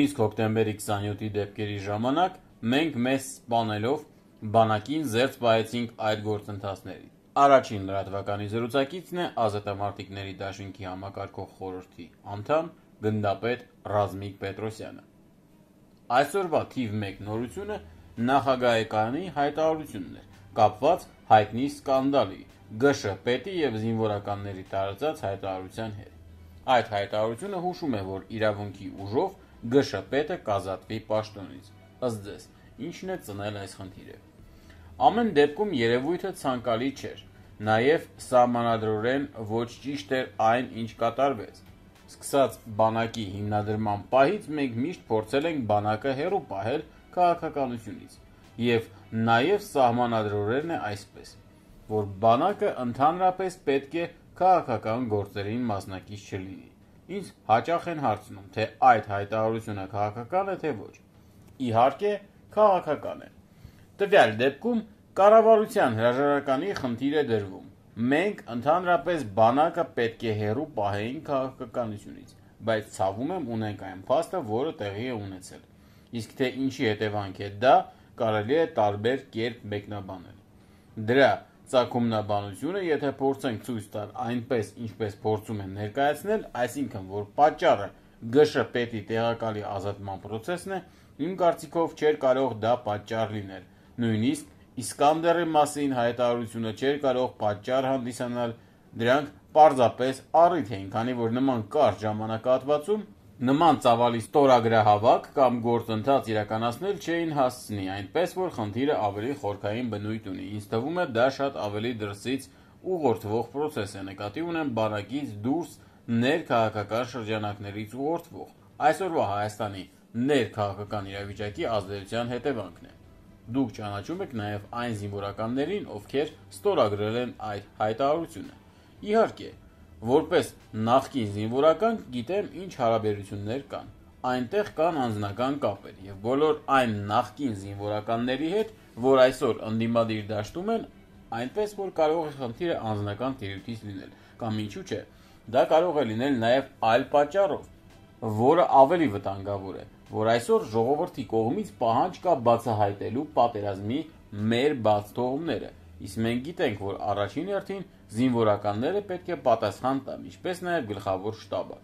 Նույնիսկ հոկտեմբերի 27-ի դեպքերի ժամանակ մենք մեզ սպանելով բանակին զերծ պահեցինք այդ գործընթացներից։ Առաջին լրատվականի զրուցակիցն է Ազատամարտիկների դաշինքի համակարգող խորհրդի անդամ գնդապետ Ռազմիկ Պետրոսյանը։ Այսօրվա թիվ 1 նորությունը նախագահեկանի հայտարարությունն էր, կապված հայտնի սկանդալի ԳՇ պետի եւ զինվորականների տարածած հայտարարության հետ։ Այդ հայտարարությունը հուշում է, որ իրավունքի ուժով ԳՇՊ-ը կազատվի պաշտոնից։ Ըստ ձեզ, ինչն է ծնել այս խնդիրը։ Ամեն դեպքում երևույթը ցանկալի չէր։ Նաև սահմանադրորեն ոչ ճիշտ էր այն, ինչ կատարվեց։ Սկսած բանակի հիմնադրման պահից մենք միշտ փորձել ենք բանակը հերո պահել քաղաքականությունից եւ նաեւ սահմանադրորեն է այսպես, որ բանակը ընդհանրապես պետք է քաղաքական գործերին մասնակից չլինի Իսկ հաճախ են հարցնում, թե այդ հայտարարությունը քաղաքական է թե ոչ։ Իհարկե, քաղաքական է։ Տվյալ դեպքում կառավարության հրաժարականի խնդիր է դրվում։ Մենք ընդհանրապես բանակը պետք է հերո պահեին քաղաքականությունից, բայց ցավում եմ ունենք այն փաստը, որը տեղի է ունեցել։ Իսկ թե ինչի հետևանք է դա, կարելի է տարբեր կերպ մեկնաբանել։ Դրա ցակումնաբանությունը, եթե փորձենք ցույց տալ այնպես, ինչպես փորձում են ներկայացնել, այսինքն որ պատճառը ԳՇ պետի տեղակալի ազատման process-ն է, իմ կարծիքով չէր կարող դա պատճառ լինել։ Նույնիսկ Իսկանդերի մասին հայտարարությունը չէր կարող պատճառ հանդիսանալ, դրանք պարզապես առիթ էին, քանի որ նման կար ժամանակահատվածում նման ծավալի ստորագրահավաք կամ գործընթաց իրականացնել չէին հասցնի, այնպես որ խնդիրը ավելի խորքային բնույթ ունի։ Ինձ թվում է դա շատ ավելի դրսից ուղղորդվող process է, նկատի ունեմ բանակից դուրս ներքաղաքական շրջանակներից ուղղորդվող։ Այսօրվա Հայաստանի ներքաղաքական իրավիճակի ազդեցության հետևանքն է։ Դուք ճանաչում եք նաև այն զինվորականներին, ովքեր ստորագրել են այդ հայտարարությունը։ Իհարկե, Որպես նախկին զինվորական գիտեմ ինչ հարաբերություններ կան։ Այնտեղ կան անձնական կապեր եւ բոլոր այն նախկին զինվորականների հետ, որ այսօր ընդդիմադիր դաշտում են, այնպես որ կարող է խնդիրը անձնական տերյութից լինել կամ ինչու՞ չէ։ Դա կարող է լինել նաեւ այլ պատճառով, որը ավելի վտանգավոր է, որ այսօր ժողովրդի կողմից պահանջ կա բացահայտելու պատերազմի մեր բացթողումները Իսկ մենք գիտենք, որ առաջին հերթին զինվորականները պետք է պատասխան տան, ինչպես նաև գլխավոր շտաբը։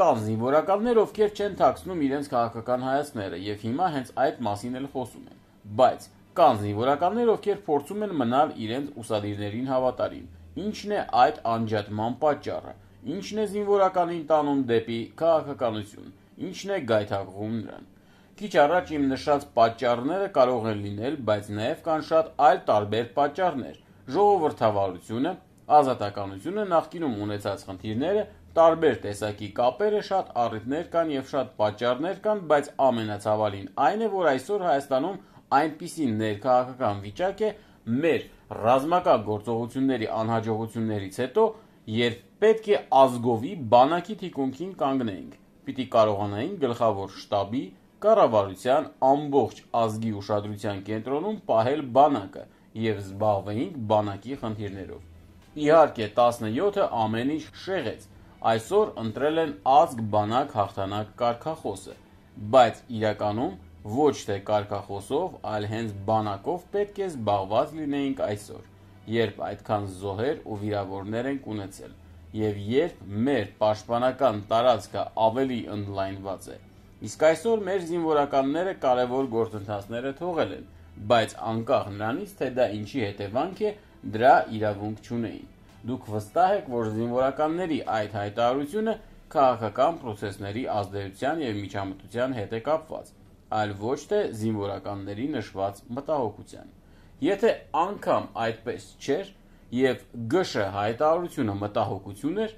Կան զինվորականներ, ովքեր չեն ཐակցնում իրենց քաղաքական հայացները, եւ հիմա հենց այդ մասին էլ խոսում են։ Բայց կան զինվորականներ, ովքեր փորձում են մնալ իրենց ուսադիրներին հավատարիմ։ Ինչն է այդ անջատման պատճառը։ Ինչն է զինվորականին տանում դեպի քաղաքականություն։ Ինչն է գայթակղում նրան։ Քիչ առաջ իմ նշած պատճառները կարող են լինել, բայց նաև կան շատ այլ տարբեր պատճառներ։ Ժողովրդավարությունը, ազատականությունը, նախկինում ունեցած խնդիրները, տարբեր տեսակի կապերը, շատ առիթներ կան եւ շատ պատճառներ կան, բայց ամենացավալին այն է, որ այսօր Հայաստանում այնպիսի ներքաղաքական վիճակ է մեր ռազմական գործողությունների անհաջողություններից հետո, երբ պետք է ազգովի բանակի թիկունքին կանգնեինք։ Պիտի կարողանային գլխավոր շտաբի կառավարության ամբողջ ազգի ուշադրության կենտրոնում պահել բանակը եւ զբաղվեինք բանակի խնդիրներով։ Իհարկե 17-ը ամեն ինչ շեղեց։ Այսօր ընտրել են ազգ-բանակ հաղթանակ կարկախոսը, բայց իրականում ոչ թե կարկախոսով, այլ հենց բանակով պետք է զբաղված լինեինք այսօր, երբ այդքան զոհեր ու վիրավորներ ենք ունեցել, եւ երբ մեր պաշտպանական տարածքը ավելի ընդլայնված է։ Իսկ այսօր մեր զինվորականները կարևոր գործընթացները թողել են, բայց անկախ նրանից, թե դա ինչի հետևանք է, դրա իրավունք չունեին։ Դուք վստահ եք, որ զինվորականների այդ հայտարարությունը քաղաքական process-ների ազդեցության եւ միջամտության հետ է կապված, այլ ոչ թե զինվորականների նշված մտահոգության։ Եթե անգամ այդպես չէր եւ ԳՇ հայտարարությունը մտահոգություն էր,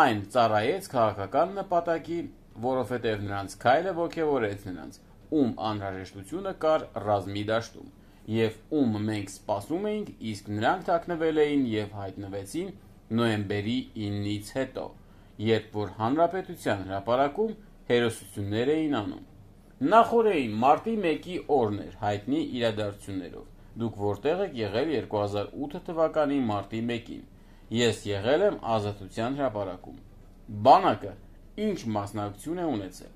այն ծառայեց քաղաքական նպատակի որովհետև նրանց քայլը ողջորեց նրանց, ում անհրաժեշտությունը կար ռազմի դաշտում, եւ ում մենք սպասում էինք, իսկ նրանք ակնվել էին եւ հայտնվեցին նոեմբերի 9-ից հետո, երբ որ հանրապետության հրապարակում հերոսություններ էին անում։ Նախորդին մարտի 1-ի օրն էր հայտնի իրադարձություններով։ Դուք որտեղ եք եղել 2008 թվականի մարտի 1-ին։ Ես եղել եմ ազատության հրապարակում։ Բանակը ինչ մասնակցություն է ունեցել։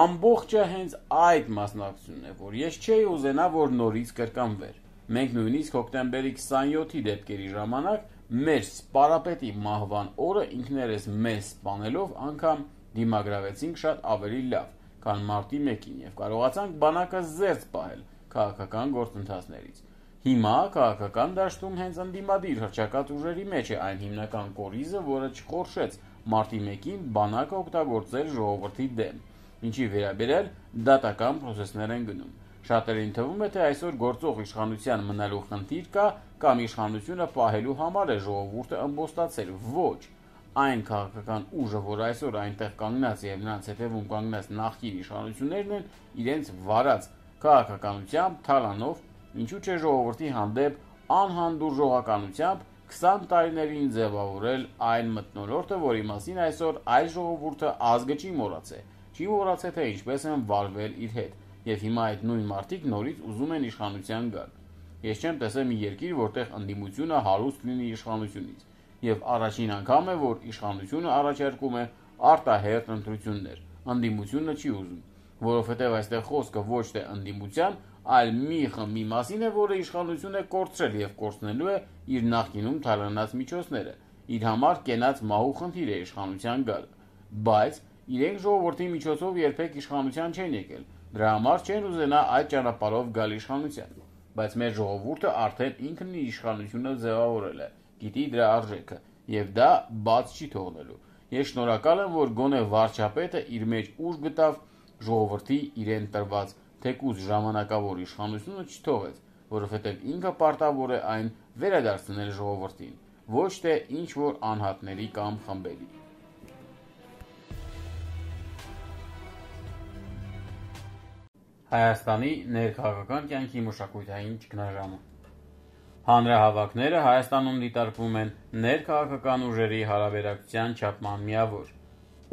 Ամբողջը հենց այդ մասնակցությունն է, որ ես չէի ուզենա, որ նորից կրկնվեր։ Մենք նույնիսկ հոկտեմբերի 27-ի դեպքերի ժամանակ մեր սպարապետի մահվան օրը ինքներս մեզ սպանելով անգամ դիմագրավեցինք շատ ավելի լավ, քան մարտի 1-ին եւ կարողացանք բանակը զերծ պահել քաղաքական գործընթացներից։ Հիմա քաղաքական դաշտում հենց ընդդիմադիր հրճակած ուժերի մեջ է այն հիմնական կորիզը, որը չխորշեց մարտի 1-ին բանակը օգտագործել ժողովրդի դեմ, ինչի վերաբերյալ դատական process-ներ են գնում։ Շատերին թվում է, թե այսօր գործող իշխանության մնալու խնդիր կա կամ իշխանությունը պահելու համար է ժողովուրդը ըմբոստացել։ Ոչ, այն քաղաքական ուժը, որ այսօր այնտեղ կանգնած եւ նրանց հետևում կանգնած նախկին իշխանություններն են, իրենց վարած քաղաքականությամբ, թալանով, ինչու՞ չէ ժողովրդի հանդեպ անհանդուրժողականությամբ 20 տարիներին ձևավորել այն մտնոլորտը, որի մասին այսօր այս ժողովուրդը ազգը չի մոռացե։ Չի մոռացե թե ինչպես են վարվել իր հետ եւ հիմա այդ նույն մարդիկ նորից ուզում են իշխանության գալ։ Ես չեմ տեսել մի երկիր, որտեղ ընդդիմությունը հարուստ լինի իշխանությունից եւ առաջին անգամ է, որ իշխանությունը առաջարկում է արտահերտ ընտրություններ։ Անդիմությունը չի ուզում որովհետև այստեղ խոսքը ոչ թե ընդդիմության, այլ մի խմբի մասին է, որը իշխանություն է կորցրել եւ կորցնելու է իր նախկինում թալանած միջոցները։ Իր համար կենաց մահու խնդիր է իշխանության գալը, բայց իրենք ժողովրդի միջոցով երբեք իշխանության չեն եկել։ Դրա համար չեն ուզենա այդ ճանապարհով գալ իշխանության։ Բայց մեր ժողովուրդը արդեն ինքն իր իշխանությունը ձևավորել է, գիտի դրա արժեքը եւ դա բաց չի թողնելու։ Ես շնորհակալ եմ, որ գոնե վարչապետը իր մեջ ուժ գտավ ժողովրդի իրեն տրված թեկուզ ժամանակավոր իշխանությունը չթողեց, որովհետև ինքը պարտավոր է այն վերադարձնել ժողովրդին, ոչ թե ինչ որ անհատների կամ խմբերի։ Հայաստանի ներքաղաքական կյանքի մշակութային ճգնաժամը Հանրահավաքները Հայաստանում դիտարկվում են ներքաղաքական ուժերի հարաբերակցության չափման միավոր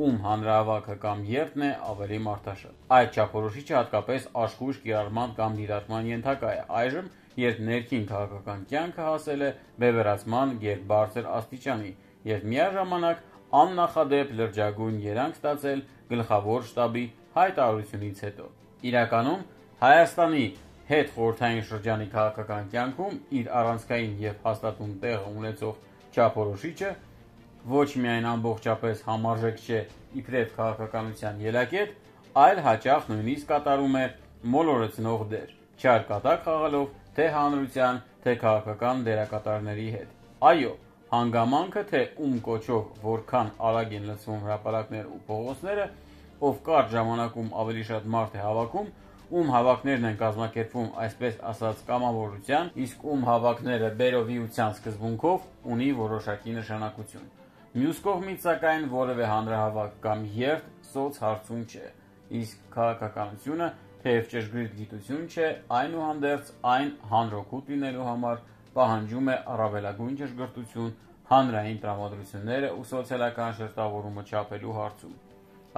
ում հանրահավաքը կամ երթն է ավելի մարդաշատ։ Այդ չափորոշիչը հատկապես աշխույժ կիրառման կամ դիտարկման ենթակա է այժմ, երբ ներքին քաղաքական կյանքը հասել է բևեռացման գերբարձր աստիճանի, եւ միաժամանակ աննախադեպ լրջագույն երանգ ստացել գլխավոր շտաբի հայտարարությունից հետո։ Իրականում Հայաստանի հետ խորթային շրջանի քաղաքական կյանքում իր առանցքային եւ հաստատուն տեղ ունեցող չափորոշիչը ոչ միայն ամբողջապես համարժեք չէ իբրև քաղաքականության ելակետ, այլ հաճախ նույնիսկ կատարում է մոլորեցնող դեր, չար կատակ խաղալով թե հանրության, թե քաղաքական դերակատարների հետ։ Այո, հանգամանքը թե ում կոչով որքան արագ են լցվում հրապարակներ ու փողոցները, ով կարճ ժամանակում ավելի շատ մարդ է հավաքում, ում հավաքներն են կազմակերպվում այսպես ասած կամավորության, իսկ ում հավաքները բերովիության սկզբունքով ունի որոշակի նշանակություն։ Մյուս կողմից սակայն որևէ հանրահավաք կամ երթ սոց հարցում չէ, իսկ քաղաքականությունը թեև ճշգրիտ գիտություն չէ, այնուհանդերձ այն հանրօգուտ լինելու համար պահանջում է առավելագույն ճշգրտություն հանրային տրամադրությունները ու սոցիալական շերտավորումը չափելու հարցում։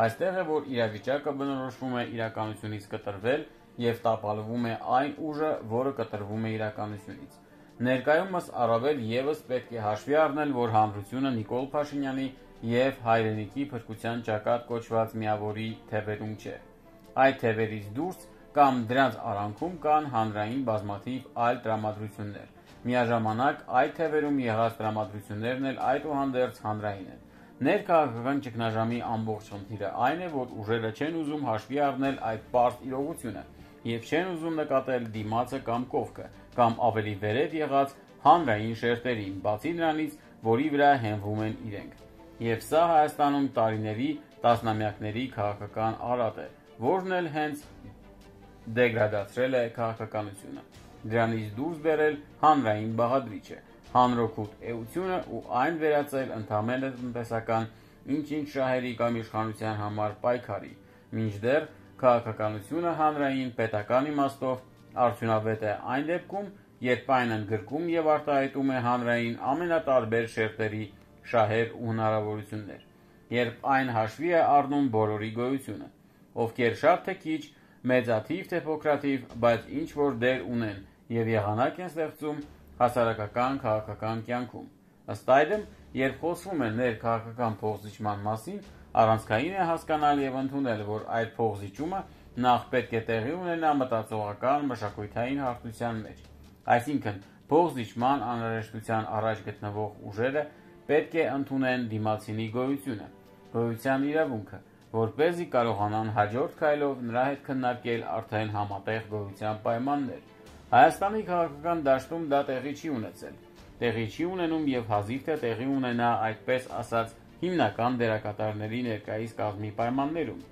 Այստեղ է որ իրավիճակը բնորոշվում է իրականությունից կտրվել եւ տապալվում է այն ուժը, որը կտրվում է իրականությունից։ Ներկայումս առավել եւս պետք է հաշվի առնել, որ հանրությունը Նիկոլ Փաշինյանի եւ հայրենիքի փրկության ճակատ կոչված միավորի թևերում չէ։ Այդ թևերից դուրս կամ դրանց արանքում կան հանրային բազմաթիվ այլ դրամատրություններ։ Միաժամանակ այդ թևերում եղած դրամատրություններն էլ այդուհանդերձ հանրային են։ Ներքաղաքական ճգնաժամի ամբողջ խնդիրը այն է, որ ուժերը չեն ուզում հաշվի առնել այդ պարզ իրողությունը եւ չեն ուզում նկատել դիմացը կամ կողքը կամ ավելի վերև եղած հանրային շերտերին, բացի նրանից, որի վրա հենվում են իրենք։ Եվ սա Հայաստանում տարիների, տասնամյակների քաղաքական արատ է, որն էլ հենց դեգրադացրել է քաղաքականությունը։ Դրանից դուրս բերել հանրային բաղադրիչը, հանրօքուտ էությունը ու այն վերածել ընդամենը տնտեսական ինչ-ինչ շահերի կամ իշխանության համար պայքարի։ Մինչդեռ քաղաքականությունը հանրային պետական իմաստով արդյունավետ է այն դեպքում, երբ այն ընդգրկում եւ արտահայտում է հանրային ամենատարբեր շերտերի շահեր ու հնարավորություններ, երբ այն հաշվի է առնում բոլորի գոյությունը, ովքեր շատ թե քիչ, մեծաթիվ թե փոքրաթիվ, բայց ինչ որ դեր ունեն եւ եղանակ են ստեղծում հասարակական քաղաքական կյանքում։ Ըստ այդմ, երբ խոսվում է ներքաղաքական փոխզիջման մասին, առանցքային է հասկանալ եւ ընդունել, որ այդ փոխզիջումը նախ պետք է տեղի ունենա մտածողական մշակույթային հարթության մեջ։ Այսինքն, փոխզիջման անհրաժեշտության առաջ գտնվող ուժերը պետք է ընդունեն դիմացինի գոյությունը, գոյության իրավունքը, որ เป զի կարողանան հաջորդ քայլով նրա հետ քննարկել արդեն համատեղ գոյության պայմաններ։ Հայաստանի քաղաքական դաշտում դա տեղի չի ունեցել։ Տեղի չի ունենում եւ հազիվ թե տեղի ունենա այդպես ասած հիմնական դերակատարների ներկայիս կազմի պայմաններում։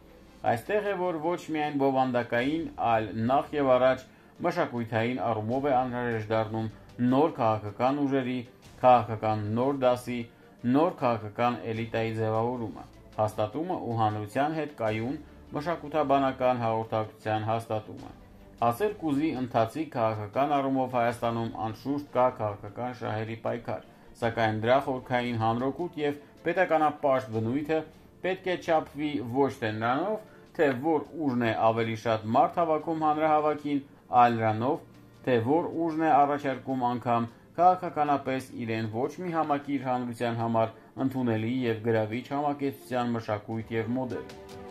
Այստեղ է, որ ոչ միայն բովանդակային, այլ նախ եւ առաջ մշակույթային առումով է անհրաժեշտ դառնում նոր քաղաքական ուժերի, քաղաքական նոր դասի, նոր քաղաքական էլիտայի ձևավորումը, հաստատումը ու հանրության հետ կայուն մշակութաբանական հաղորդակցության հաստատումը։ Ասել կուզի ընթացիկ քաղաքական առումով Հայաստանում անշուշտ կա քաղաքական շահերի պայքար, սակայն դրա խորքային հանրօգուտ եւ պետականապաշտ բնույթը պետք է չափվի ոչ թե նրանով, թե որ ուժն է ավելի շատ մարդ հավաքում հանրահավաքին, այլ նրանով, թե որ ուժն է առաջարկում անգամ քաղաքականապես իրեն ոչ մի համակիր հանրության համար ընդունելի եւ գրավիչ համակեցության մշակույթ եւ մոդել։